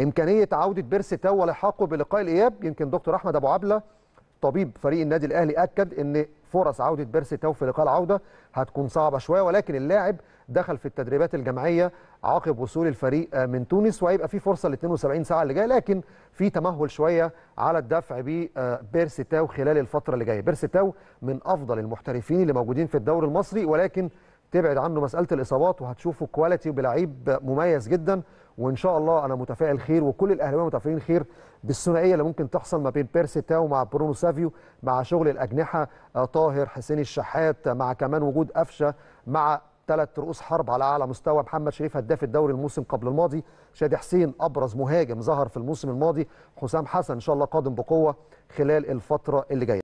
امكانيه عوده بيرسي تاو ولحاقه بلقاء الاياب يمكن دكتور احمد ابو عبله طبيب فريق النادي الاهلي اكد ان فرص عوده بيرسي تاو في لقاء العوده هتكون صعبه شويه ولكن اللاعب دخل في التدريبات الجماعيه عقب وصول الفريق من تونس وهيبقى في فرصه ل 72 ساعه اللي جايه لكن في تمهل شويه على الدفع ببيرسي آه، تاو خلال الفتره اللي جايه بيرسي تاو من افضل المحترفين اللي موجودين في الدوري المصري ولكن تبعد عنه مساله الاصابات وهتشوفه كواليتي بلعيب مميز جدا وان شاء الله انا متفائل خير وكل الاهلاويه متفائلين خير بالثنائيه اللي ممكن تحصل ما بين بيرسي تاو مع برونو سافيو مع شغل الاجنحه آه، طاهر حسين الشحات آه، مع كمان وجود قفشه مع ثلاث رؤوس حرب على اعلى مستوى محمد شريف هداف الدوري الموسم قبل الماضي شادي حسين ابرز مهاجم ظهر في الموسم الماضي حسام حسن ان شاء الله قادم بقوه خلال الفتره اللي جايه